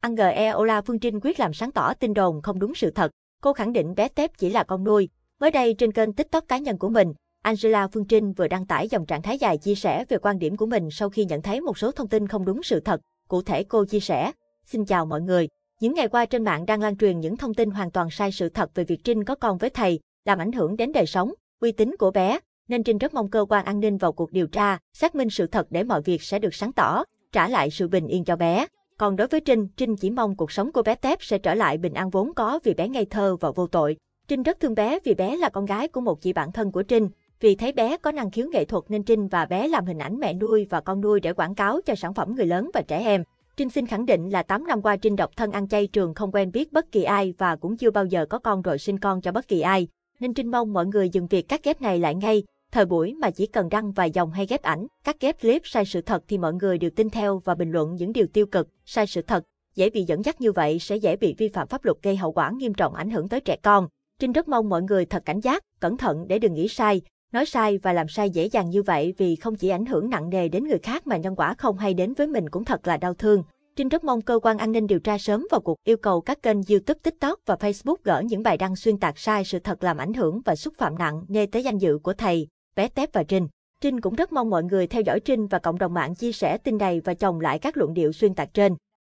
Ange Ola Phương Trinh quyết làm sáng tỏ tin đồn không đúng sự thật. Cô khẳng định bé Tép chỉ là con nuôi. Mới đây trên kênh TikTok cá nhân của mình, Angela Phương Trinh vừa đăng tải dòng trạng thái dài chia sẻ về quan điểm của mình sau khi nhận thấy một số thông tin không đúng sự thật. Cụ thể cô chia sẻ, Xin chào mọi người, những ngày qua trên mạng đang lan truyền những thông tin hoàn toàn sai sự thật về việc Trinh có con với thầy, làm ảnh hưởng đến đời sống, uy tín của bé, nên Trinh rất mong cơ quan an ninh vào cuộc điều tra, xác minh sự thật để mọi việc sẽ được sáng tỏ, trả lại sự bình yên cho bé. Còn đối với Trinh, Trinh chỉ mong cuộc sống của bé Tép sẽ trở lại bình an vốn có vì bé ngây thơ và vô tội. Trinh rất thương bé vì bé là con gái của một chị bạn thân của Trinh. Vì thấy bé có năng khiếu nghệ thuật nên Trinh và bé làm hình ảnh mẹ nuôi và con nuôi để quảng cáo cho sản phẩm người lớn và trẻ em. Trinh xin khẳng định là 8 năm qua Trinh độc thân ăn chay trường không quen biết bất kỳ ai và cũng chưa bao giờ có con rồi sinh con cho bất kỳ ai. Nên Trinh mong mọi người dừng việc cắt ghép này lại ngay. Thời buổi mà chỉ cần đăng vài dòng hay ghép ảnh, các ghép clip sai sự thật thì mọi người đều tin theo và bình luận những điều tiêu cực, sai sự thật. Dễ bị dẫn dắt như vậy sẽ dễ bị vi phạm pháp luật gây hậu quả nghiêm trọng ảnh hưởng tới trẻ con. Trinh rất mong mọi người thật cảnh giác, cẩn thận để đừng nghĩ sai, nói sai và làm sai dễ dàng như vậy vì không chỉ ảnh hưởng nặng nề đến người khác mà nhân quả không hay đến với mình cũng thật là đau thương. Trinh rất mong cơ quan an ninh điều tra sớm vào cuộc yêu cầu các kênh YouTube, TikTok và Facebook gỡ những bài đăng xuyên tạc sai sự thật làm ảnh hưởng và xúc phạm nặng nề tới danh dự của thầy, bé tép và Trinh. Trinh cũng rất mong mọi người theo dõi Trinh và cộng đồng mạng chia sẻ tin này và chồng lại các luận điệu xuyên tạc trên.